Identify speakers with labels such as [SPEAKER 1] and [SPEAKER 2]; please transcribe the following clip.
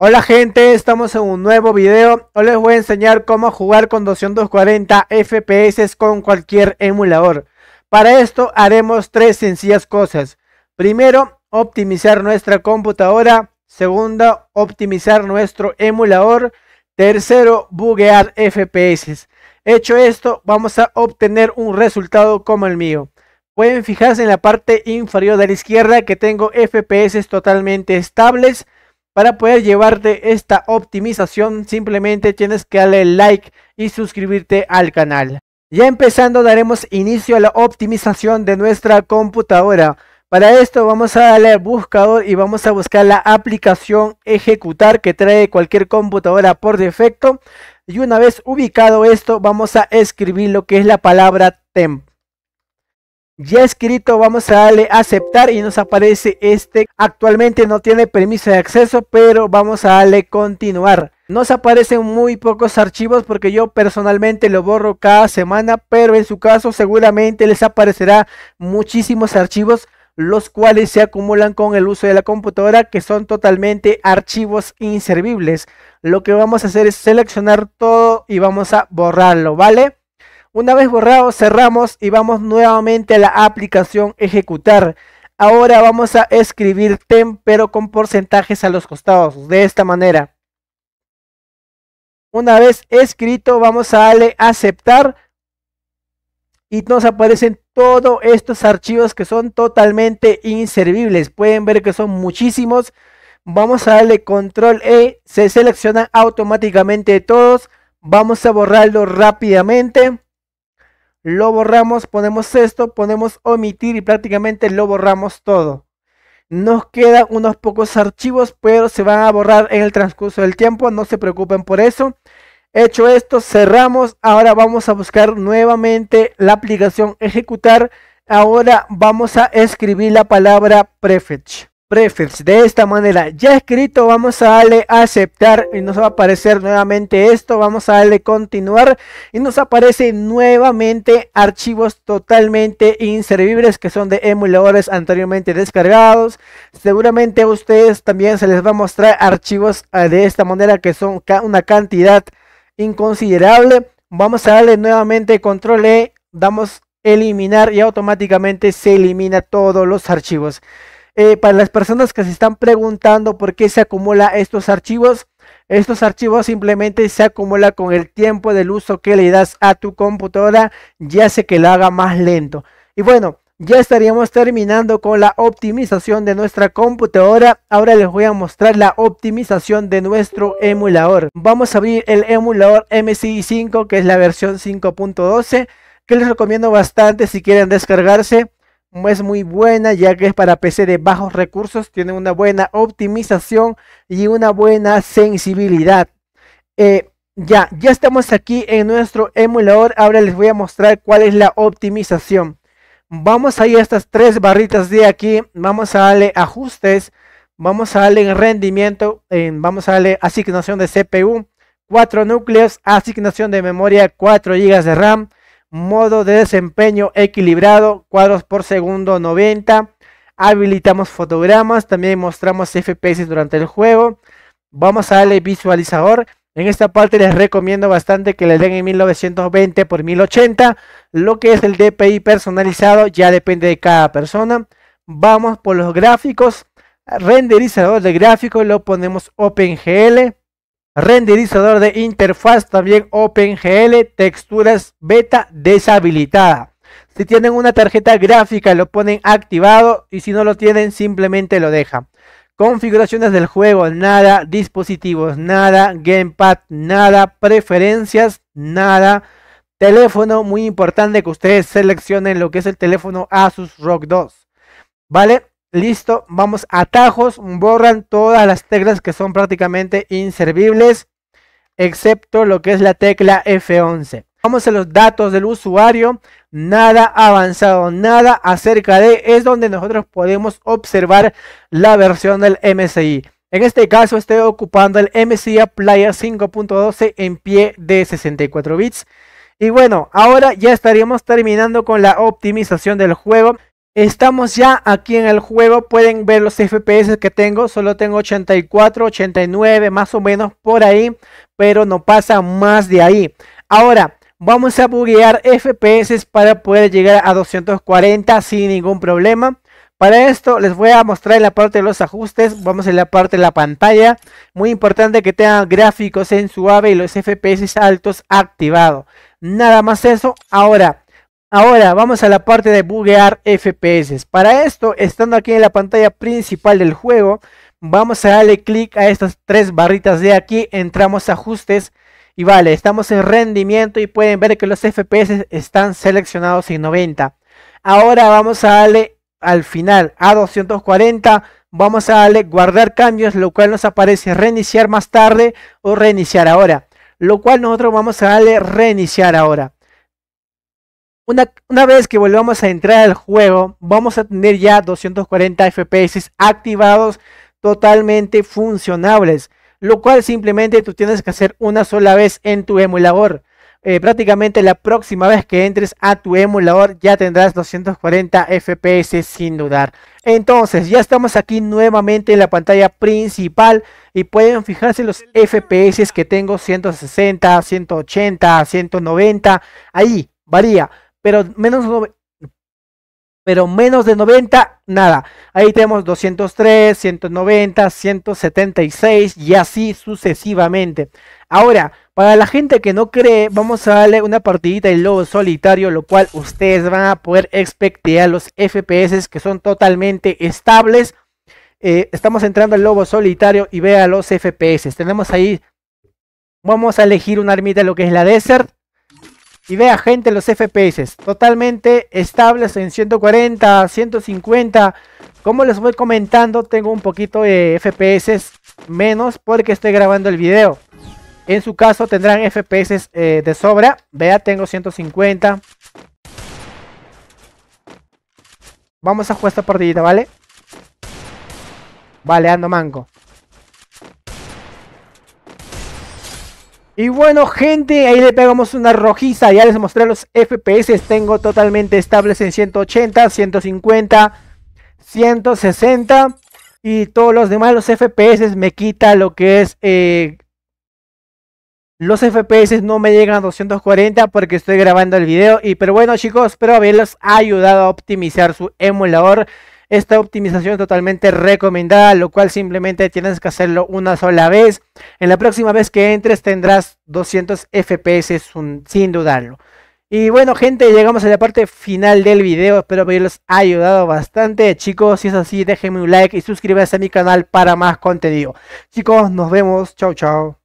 [SPEAKER 1] Hola gente, estamos en un nuevo video. Hoy les voy a enseñar cómo jugar con 240 FPS con cualquier emulador. Para esto haremos tres sencillas cosas. Primero, optimizar nuestra computadora. Segundo, optimizar nuestro emulador. Tercero, buguear FPS. Hecho esto, vamos a obtener un resultado como el mío. Pueden fijarse en la parte inferior de la izquierda que tengo FPS totalmente estables para poder llevarte esta optimización simplemente tienes que darle like y suscribirte al canal. Ya empezando daremos inicio a la optimización de nuestra computadora. Para esto vamos a darle buscador y vamos a buscar la aplicación ejecutar que trae cualquier computadora por defecto. Y una vez ubicado esto vamos a escribir lo que es la palabra temp ya escrito vamos a darle aceptar y nos aparece este actualmente no tiene permiso de acceso pero vamos a darle continuar nos aparecen muy pocos archivos porque yo personalmente lo borro cada semana pero en su caso seguramente les aparecerá muchísimos archivos los cuales se acumulan con el uso de la computadora que son totalmente archivos inservibles lo que vamos a hacer es seleccionar todo y vamos a borrarlo vale una vez borrado, cerramos y vamos nuevamente a la aplicación ejecutar. Ahora vamos a escribir tem, pero con porcentajes a los costados, de esta manera. Una vez escrito, vamos a darle aceptar y nos aparecen todos estos archivos que son totalmente inservibles. Pueden ver que son muchísimos. Vamos a darle control E, se seleccionan automáticamente todos. Vamos a borrarlo rápidamente lo borramos, ponemos esto, ponemos omitir y prácticamente lo borramos todo. Nos quedan unos pocos archivos, pero se van a borrar en el transcurso del tiempo, no se preocupen por eso. Hecho esto, cerramos. Ahora vamos a buscar nuevamente la aplicación ejecutar. Ahora vamos a escribir la palabra prefetch prefix de esta manera ya escrito vamos a darle a aceptar y nos va a aparecer nuevamente esto vamos a darle continuar y nos aparece nuevamente archivos totalmente inservibles que son de emuladores anteriormente descargados seguramente a ustedes también se les va a mostrar archivos ah, de esta manera que son una cantidad inconsiderable vamos a darle nuevamente control E damos eliminar y automáticamente se elimina todos los archivos eh, para las personas que se están preguntando por qué se acumula estos archivos, estos archivos simplemente se acumulan con el tiempo del uso que le das a tu computadora, ya sé que la haga más lento. Y bueno, ya estaríamos terminando con la optimización de nuestra computadora. Ahora les voy a mostrar la optimización de nuestro emulador. Vamos a abrir el emulador mci 5, que es la versión 5.12, que les recomiendo bastante si quieren descargarse es muy buena ya que es para PC de bajos recursos, tiene una buena optimización y una buena sensibilidad. Eh, ya, ya estamos aquí en nuestro emulador, ahora les voy a mostrar cuál es la optimización. Vamos a ir a estas tres barritas de aquí, vamos a darle ajustes, vamos a darle rendimiento, vamos a darle asignación de CPU, 4 núcleos, asignación de memoria 4 GB de RAM, modo de desempeño equilibrado, cuadros por segundo 90. Habilitamos fotogramas, también mostramos FPS durante el juego. Vamos a darle visualizador. En esta parte les recomiendo bastante que le den en 1920 por 1080. Lo que es el DPI personalizado ya depende de cada persona. Vamos por los gráficos. Renderizador de gráficos lo ponemos OpenGL renderizador de interfaz, también OpenGL, texturas beta deshabilitada. Si tienen una tarjeta gráfica lo ponen activado y si no lo tienen simplemente lo dejan. Configuraciones del juego, nada. Dispositivos, nada. Gamepad, nada. Preferencias, nada. Teléfono, muy importante que ustedes seleccionen lo que es el teléfono Asus Rock 2. ¿Vale? Listo, vamos a atajos, borran todas las teclas que son prácticamente inservibles, excepto lo que es la tecla F11. Vamos a los datos del usuario, nada avanzado, nada acerca de, es donde nosotros podemos observar la versión del MSI. En este caso estoy ocupando el MSI Player 5.12 en pie de 64 bits. Y bueno, ahora ya estaríamos terminando con la optimización del juego. Estamos ya aquí en el juego, pueden ver los FPS que tengo, solo tengo 84, 89 más o menos por ahí, pero no pasa más de ahí. Ahora, vamos a buguear FPS para poder llegar a 240 sin ningún problema. Para esto les voy a mostrar la parte de los ajustes, vamos en la parte de la pantalla. Muy importante que tengan gráficos en suave y los FPS altos activados. Nada más eso, ahora... Ahora vamos a la parte de buguear FPS. Para esto, estando aquí en la pantalla principal del juego, vamos a darle clic a estas tres barritas de aquí, entramos a ajustes y vale, estamos en rendimiento y pueden ver que los FPS están seleccionados en 90. Ahora vamos a darle al final a 240, vamos a darle guardar cambios, lo cual nos aparece reiniciar más tarde o reiniciar ahora. Lo cual nosotros vamos a darle reiniciar ahora. Una, vez que volvamos a entrar al juego, vamos a tener ya 240 FPS activados totalmente funcionables, lo cual simplemente tú tienes que hacer una sola vez en tu emulador. Eh, prácticamente la próxima vez que entres a tu emulador ya tendrás 240 FPS sin dudar. Entonces ya estamos aquí nuevamente en la pantalla principal y pueden fijarse los FPS que tengo 160, 180, 190, ahí varía pero menos, pero menos de 90, nada. Ahí tenemos 203, 190, 176 y así sucesivamente. Ahora, para la gente que no cree, vamos a darle una partidita al lobo solitario, lo cual ustedes van a poder expectear los FPS que son totalmente estables. Eh, estamos entrando al lobo solitario y vea los FPS. Tenemos ahí, vamos a elegir una armita, lo que es la Desert. Y vea gente los FPS, totalmente estables en 140, 150. Como les voy comentando, tengo un poquito de FPS menos porque estoy grabando el video. En su caso tendrán FPS eh, de sobra. Vea, tengo 150. Vamos a jugar esta partidita, ¿vale? Vale, ando manco. Y bueno, gente, ahí le pegamos una rojiza. Ya les mostré los FPS. Tengo totalmente estables en 180, 150, 160. Y todos los demás, los FPS, me quita lo que es... Eh, los FPS no me llegan a 240 porque estoy grabando el video. Y pero bueno, chicos, espero haberles ayudado a optimizar su emulador. Esta optimización es totalmente recomendada, lo cual simplemente tienes que hacerlo una sola vez. En la próxima vez que entres tendrás 200 FPS sin dudarlo. Y bueno gente, llegamos a la parte final del video, espero que les haya ayudado bastante. Chicos, si es así, déjenme un like y suscríbanse a mi canal para más contenido. Chicos, nos vemos, chao chao.